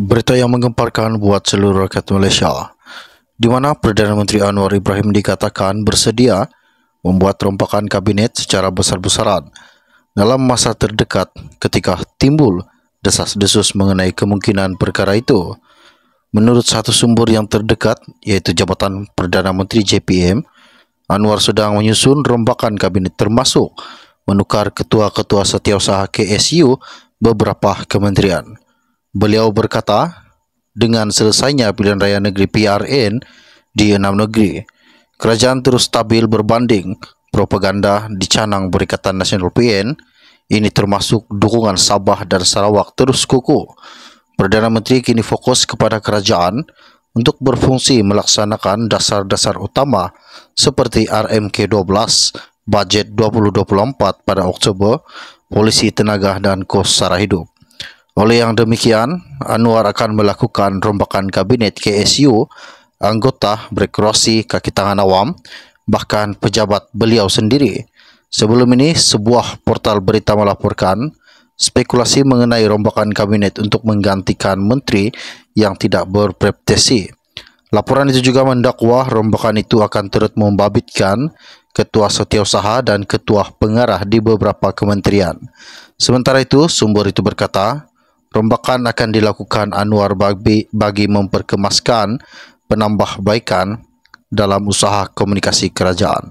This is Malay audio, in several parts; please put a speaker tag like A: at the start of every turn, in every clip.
A: Berita yang menggemparkan buat seluruh rakyat Malaysia di mana Perdana Menteri Anwar Ibrahim dikatakan bersedia membuat rompakan kabinet secara besar-besaran dalam masa terdekat ketika timbul desas-desus mengenai kemungkinan perkara itu. Menurut satu sumber yang terdekat iaitu Jabatan Perdana Menteri JPM, Anwar sedang menyusun rompakan kabinet termasuk menukar ketua-ketua setiausaha KSU beberapa kementerian. Beliau berkata, dengan selesainya pilihan raya negeri PRN di enam negeri, kerajaan terus stabil berbanding propaganda di canang Berikatan Nasional PN, ini termasuk dukungan Sabah dan Sarawak terus kukuh. Perdana Menteri kini fokus kepada kerajaan untuk berfungsi melaksanakan dasar-dasar utama seperti RMK12, Bajet 2024 pada Oktober, Polisi Tenaga dan Kos Sara Hidup. Oleh yang demikian, Anwar akan melakukan rombakan kabinet KSU, anggota berkerusi kaki tangan awam, bahkan pejabat beliau sendiri. Sebelum ini, sebuah portal berita melaporkan spekulasi mengenai rombakan kabinet untuk menggantikan menteri yang tidak berpreptesi. Laporan itu juga mendakwa rombakan itu akan turut membabitkan ketua setiausaha dan ketua pengarah di beberapa kementerian. Sementara itu, sumber itu berkata, Rombakan akan dilakukan Anwar bagi, bagi memperkemaskan penambahbaikan dalam usaha komunikasi kerajaan.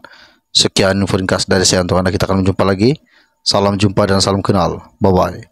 A: Sekian info ringkas dari saya untuk anda. Kita akan berjumpa lagi. Salam jumpa dan salam kenal. Bye-bye.